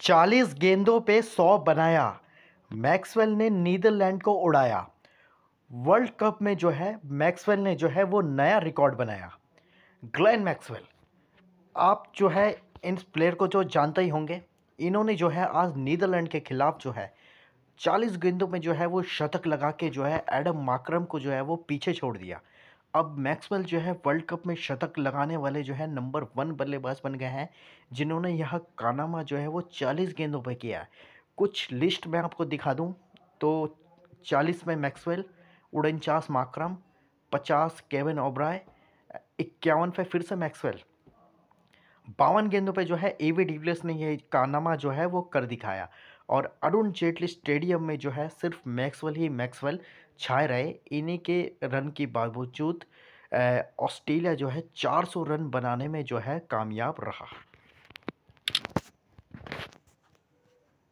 चालीस गेंदों पे सौ बनाया मैक्सवेल ने नीदरलैंड को उड़ाया वर्ल्ड कप में जो है मैक्सवेल ने जो है वो नया रिकॉर्ड बनाया ग्लेन मैक्सवेल आप जो है इन प्लेयर को जो जानते ही होंगे इन्होंने जो है आज नीदरलैंड के खिलाफ जो है चालीस गेंदों में जो है वो शतक लगा के जो है एडम माक्रम को जो है वो पीछे छोड़ दिया अब मैक्सवेल जो है वर्ल्ड कप में शतक लगाने वाले जो है नंबर वन बल्लेबाज बन गए हैं जिन्होंने यह कानामा जो है वो चालीस गेंदों पर किया है कुछ लिस्ट मैं आपको दिखा दूँ तो चालीस में मैक्सवेल उनचास माक्रम पचास केविन ओब्राय इक्यावन पे फिर से मैक्सवेल बावन गेंदों पे जो है ए वी डिविलियर्स ने ये कारनामा जो है वो कर दिखाया और अरुण जेटली स्टेडियम में जो है सिर्फ मैक्सवेल ही मैक्सवेल छाए रहे इन्हीं के रन के बावजूद ऑस्ट्रेलिया जो है 400 रन बनाने में जो है कामयाब रहा